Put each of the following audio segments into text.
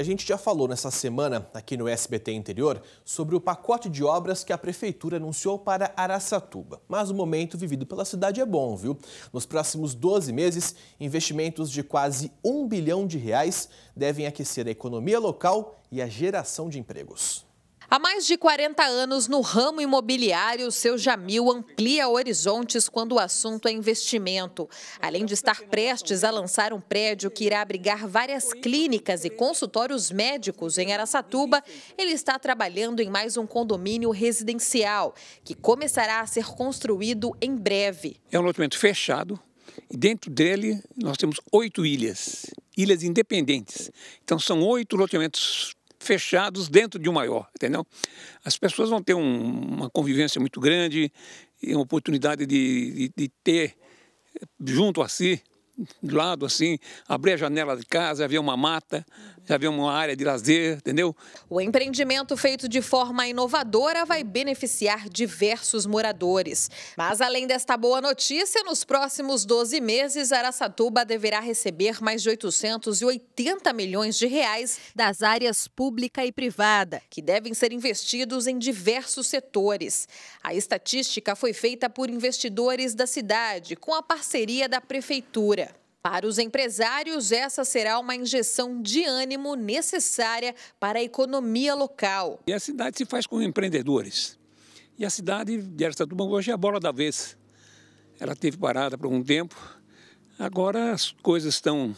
A gente já falou nessa semana, aqui no SBT Interior, sobre o pacote de obras que a Prefeitura anunciou para Araçatuba. Mas o momento vivido pela cidade é bom, viu? Nos próximos 12 meses, investimentos de quase um bilhão de reais devem aquecer a economia local e a geração de empregos. Há mais de 40 anos no ramo imobiliário, o seu Jamil amplia horizontes quando o assunto é investimento. Além de estar prestes a lançar um prédio que irá abrigar várias clínicas e consultórios médicos em Aracatuba, ele está trabalhando em mais um condomínio residencial, que começará a ser construído em breve. É um loteamento fechado, e dentro dele nós temos oito ilhas, ilhas independentes. Então são oito loteamentos fechados dentro de um maior, entendeu? As pessoas vão ter um, uma convivência muito grande e uma oportunidade de, de, de ter junto a si do lado assim, abrir a janela de casa, havia uma mata, já havia uma área de lazer, entendeu? O empreendimento feito de forma inovadora vai beneficiar diversos moradores. Mas além desta boa notícia, nos próximos 12 meses, Araçatuba deverá receber mais de 880 milhões de reais das áreas pública e privada, que devem ser investidos em diversos setores. A estatística foi feita por investidores da cidade, com a parceria da prefeitura. Para os empresários, essa será uma injeção de ânimo necessária para a economia local. E a cidade se faz com empreendedores. E a cidade de Aracatuba hoje é a bola da vez. Ela teve parada por um tempo. Agora as coisas estão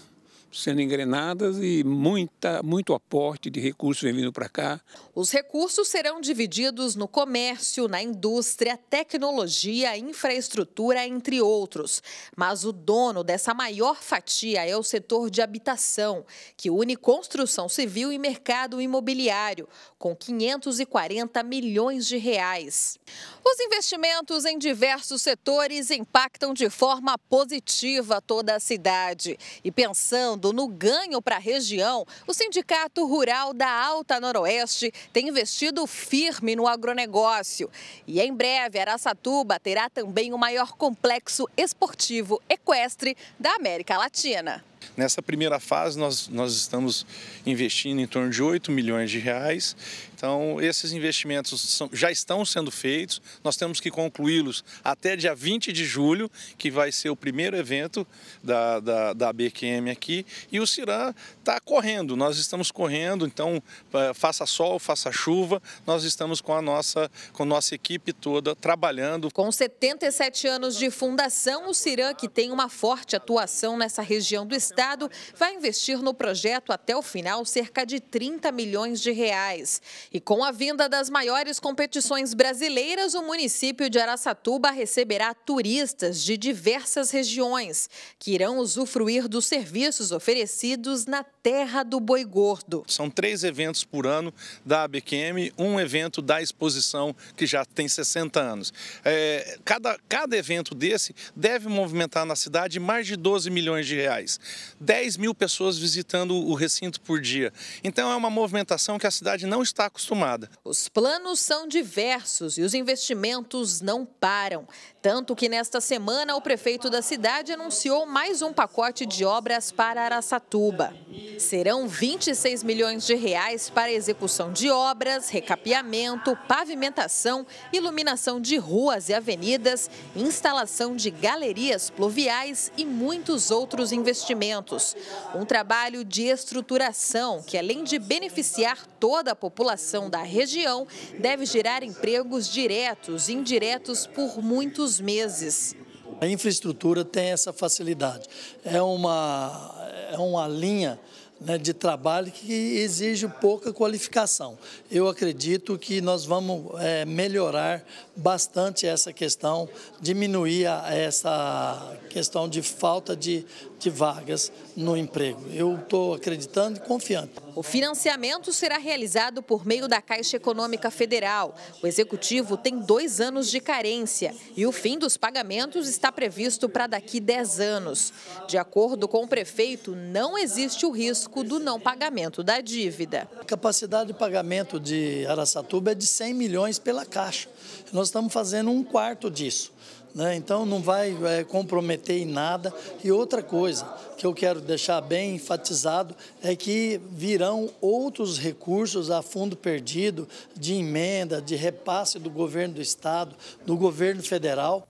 sendo engrenadas e muita, muito aporte de recursos vem vindo para cá. Os recursos serão divididos no comércio, na indústria, tecnologia, infraestrutura, entre outros. Mas o dono dessa maior fatia é o setor de habitação, que une construção civil e mercado imobiliário, com 540 milhões de reais. Os investimentos em diversos setores impactam de forma positiva toda a cidade. E pensando no ganho para a região, o Sindicato Rural da Alta Noroeste tem investido firme no agronegócio. E em breve, Araçatuba terá também o maior complexo esportivo equestre da América Latina. Nessa primeira fase, nós, nós estamos investindo em torno de 8 milhões de reais então, esses investimentos são, já estão sendo feitos, nós temos que concluí-los até dia 20 de julho, que vai ser o primeiro evento da, da, da BQM aqui. E o CIRAM está correndo, nós estamos correndo, então é, faça sol, faça chuva, nós estamos com a nossa, com a nossa equipe toda trabalhando. Com 77 anos de fundação, o CIRAM, que tem uma forte atuação nessa região do estado, vai investir no projeto até o final cerca de 30 milhões de reais. E com a vinda das maiores competições brasileiras, o município de Araçatuba receberá turistas de diversas regiões que irão usufruir dos serviços oferecidos na terra do boi gordo. São três eventos por ano da ABQM, um evento da exposição que já tem 60 anos. É, cada, cada evento desse deve movimentar na cidade mais de 12 milhões de reais. 10 mil pessoas visitando o recinto por dia. Então é uma movimentação que a cidade não está acostumada acostumada. Os planos são diversos e os investimentos não param. Tanto que nesta semana o prefeito da cidade anunciou mais um pacote de obras para Araçatuba. Serão 26 milhões de reais para execução de obras, recapeamento, pavimentação, iluminação de ruas e avenidas, instalação de galerias pluviais e muitos outros investimentos. Um trabalho de estruturação que, além de beneficiar toda a população, população da região deve gerar empregos diretos e indiretos por muitos meses. A infraestrutura tem essa facilidade. É uma, é uma linha né, de trabalho que exige pouca qualificação. Eu acredito que nós vamos é, melhorar bastante essa questão, diminuir a, essa questão de falta de, de vagas no emprego. Eu estou acreditando e confiante. O financiamento será realizado por meio da Caixa Econômica Federal. O executivo tem dois anos de carência e o fim dos pagamentos está previsto para daqui 10 anos. De acordo com o prefeito, não existe o risco risco do não pagamento da dívida. A capacidade de pagamento de Araçatuba é de 100 milhões pela Caixa. Nós estamos fazendo um quarto disso. Né? Então não vai é, comprometer em nada. E outra coisa que eu quero deixar bem enfatizado é que virão outros recursos a fundo perdido de emenda, de repasse do governo do estado, do governo federal.